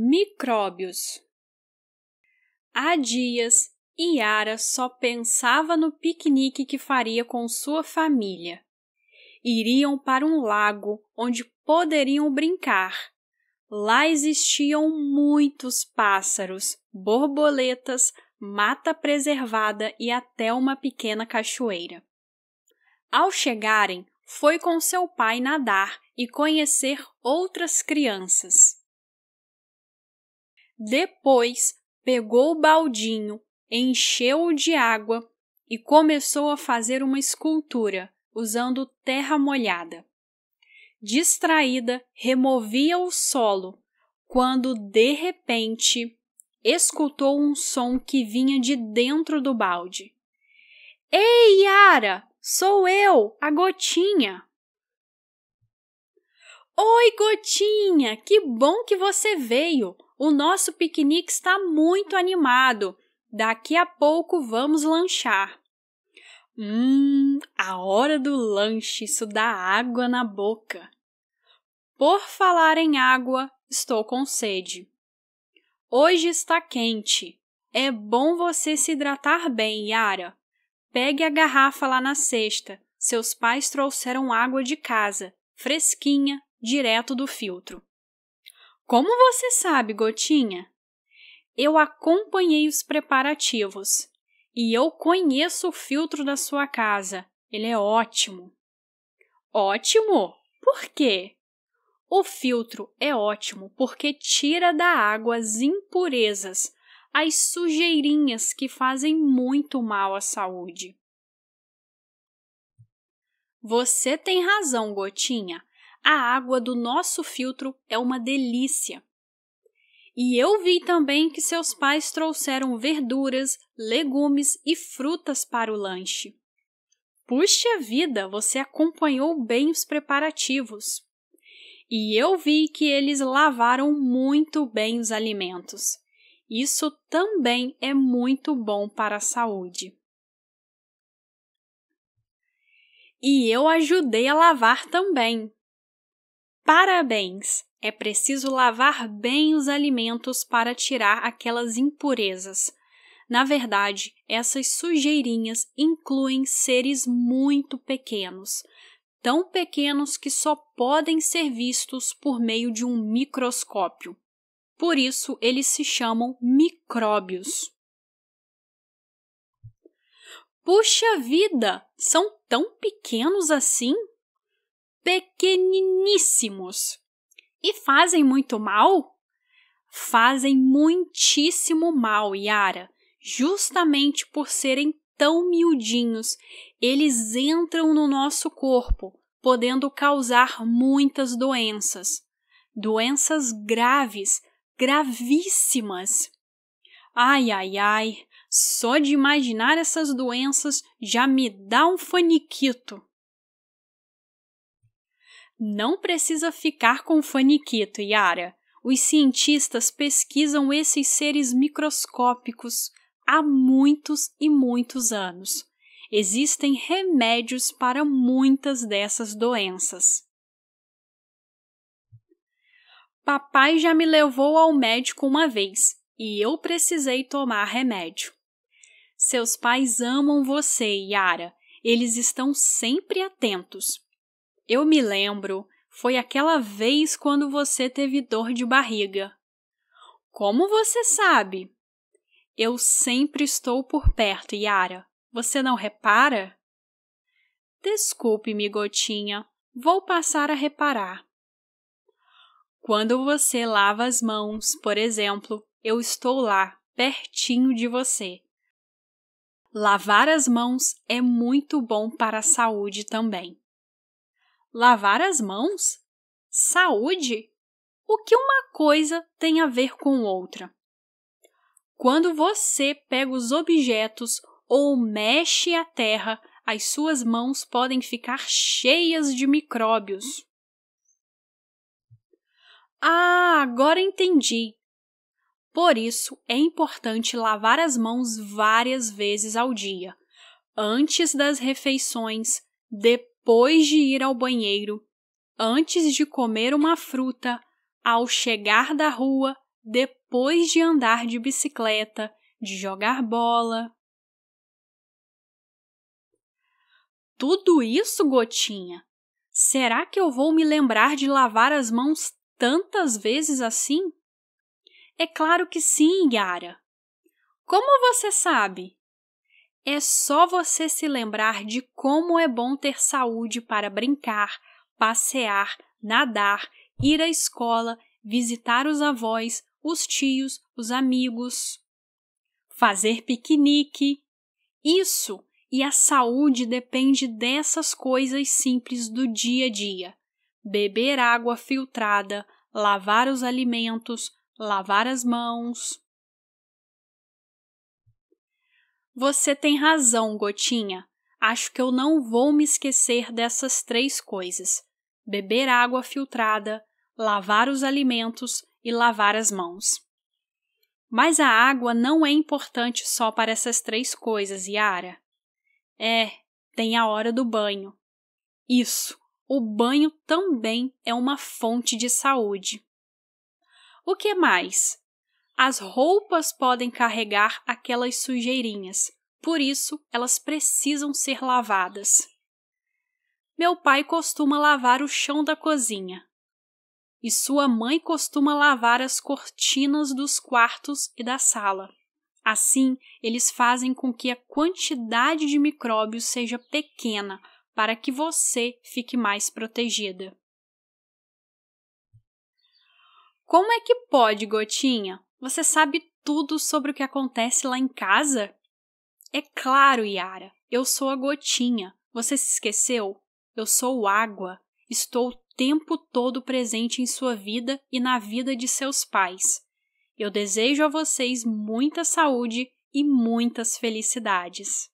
micróbios. Há dias, Yara só pensava no piquenique que faria com sua família. Iriam para um lago onde poderiam brincar. Lá existiam muitos pássaros, borboletas, mata preservada e até uma pequena cachoeira. Ao chegarem, foi com seu pai nadar e conhecer outras crianças. Depois pegou o baldinho, encheu-o de água e começou a fazer uma escultura usando terra molhada. Distraída, removia o solo quando de repente escutou um som que vinha de dentro do balde. Ei, Yara, sou eu, a Gotinha. Oi, Gotinha, que bom que você veio. O nosso piquenique está muito animado. Daqui a pouco vamos lanchar. Hum, a hora do lanche, isso dá água na boca. Por falar em água, estou com sede. Hoje está quente. É bom você se hidratar bem, Yara. Pegue a garrafa lá na cesta. Seus pais trouxeram água de casa, fresquinha, direto do filtro. Como você sabe, Gotinha? Eu acompanhei os preparativos e eu conheço o filtro da sua casa. Ele é ótimo. Ótimo? Por quê? O filtro é ótimo porque tira da água as impurezas, as sujeirinhas que fazem muito mal à saúde. Você tem razão, Gotinha a água do nosso filtro é uma delícia. E eu vi também que seus pais trouxeram verduras, legumes e frutas para o lanche. Puxa vida, você acompanhou bem os preparativos. E eu vi que eles lavaram muito bem os alimentos. Isso também é muito bom para a saúde. E eu ajudei a lavar também. Parabéns! É preciso lavar bem os alimentos para tirar aquelas impurezas. Na verdade, essas sujeirinhas incluem seres muito pequenos, tão pequenos que só podem ser vistos por meio de um microscópio. Por isso, eles se chamam micróbios. Puxa vida! São tão pequenos assim? pequeniníssimos. E fazem muito mal? Fazem muitíssimo mal, Yara. Justamente por serem tão miudinhos, eles entram no nosso corpo, podendo causar muitas doenças. Doenças graves, gravíssimas. Ai, ai, ai, só de imaginar essas doenças já me dá um faniquito. Não precisa ficar com faniquito, Yara. Os cientistas pesquisam esses seres microscópicos há muitos e muitos anos. Existem remédios para muitas dessas doenças. Papai já me levou ao médico uma vez e eu precisei tomar remédio. Seus pais amam você, Yara. Eles estão sempre atentos. Eu me lembro, foi aquela vez quando você teve dor de barriga. Como você sabe? Eu sempre estou por perto, Yara. Você não repara? Desculpe-me, gotinha. Vou passar a reparar. Quando você lava as mãos, por exemplo, eu estou lá, pertinho de você. Lavar as mãos é muito bom para a saúde também. Lavar as mãos? Saúde? O que uma coisa tem a ver com outra? Quando você pega os objetos ou mexe a terra, as suas mãos podem ficar cheias de micróbios. Ah, agora entendi. Por isso é importante lavar as mãos várias vezes ao dia, antes das refeições, depois depois de ir ao banheiro, antes de comer uma fruta, ao chegar da rua, depois de andar de bicicleta, de jogar bola. Tudo isso, Gotinha? Será que eu vou me lembrar de lavar as mãos tantas vezes assim? É claro que sim, Yara. Como você sabe? É só você se lembrar de como é bom ter saúde para brincar, passear, nadar, ir à escola, visitar os avós, os tios, os amigos, fazer piquenique. Isso e a saúde depende dessas coisas simples do dia a dia: beber água filtrada, lavar os alimentos, lavar as mãos. Você tem razão, Gotinha. Acho que eu não vou me esquecer dessas três coisas: beber água filtrada, lavar os alimentos e lavar as mãos. Mas a água não é importante só para essas três coisas, Yara. É, tem a hora do banho. Isso, o banho também é uma fonte de saúde. O que mais? As roupas podem carregar aquelas sujeirinhas, por isso elas precisam ser lavadas. Meu pai costuma lavar o chão da cozinha. E sua mãe costuma lavar as cortinas dos quartos e da sala. Assim, eles fazem com que a quantidade de micróbios seja pequena para que você fique mais protegida. Como é que pode, gotinha? Você sabe tudo sobre o que acontece lá em casa? É claro, Yara. Eu sou a gotinha. Você se esqueceu? Eu sou água. Estou o tempo todo presente em sua vida e na vida de seus pais. Eu desejo a vocês muita saúde e muitas felicidades.